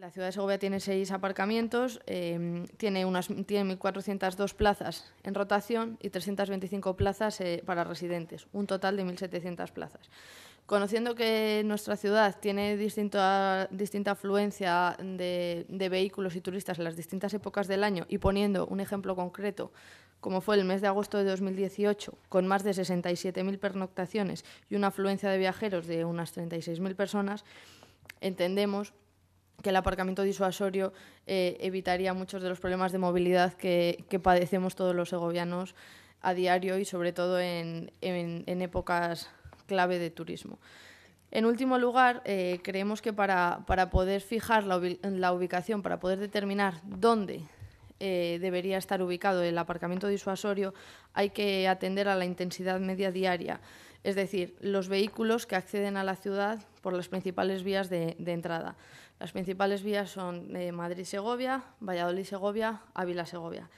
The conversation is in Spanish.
La ciudad de Segovia tiene seis aparcamientos, em, tiene, unas, tiene 1.402 plazas en rotación y 325 plazas eh, para residentes, un total de 1.700 plazas. Conociendo que nuestra ciudad tiene distinta, distinta afluencia de, de vehículos y turistas en las distintas épocas del año y poniendo un ejemplo concreto como fue el mes de agosto de 2018, con más de 67.000 pernoctaciones y una afluencia de viajeros de unas 36.000 personas, entendemos que el aparcamiento disuasorio eh, evitaría muchos de los problemas de movilidad que, padecemos todos los segovianos a diario y sobre todo en, épocas clave de turismo. En último lugar, eh, creemos que para, poder fijar la, ubicación, para poder determinar dónde eh, debería estar ubicado el aparcamiento disuasorio, hay que atender a la intensidad media diaria es decir, los vehículos que acceden a la ciudad por las principales vías de, entrada. Las principales vías son eh, Madrid-Segovia, Valladolid-Segovia, Ávila-Segovia. segovia ávila segovia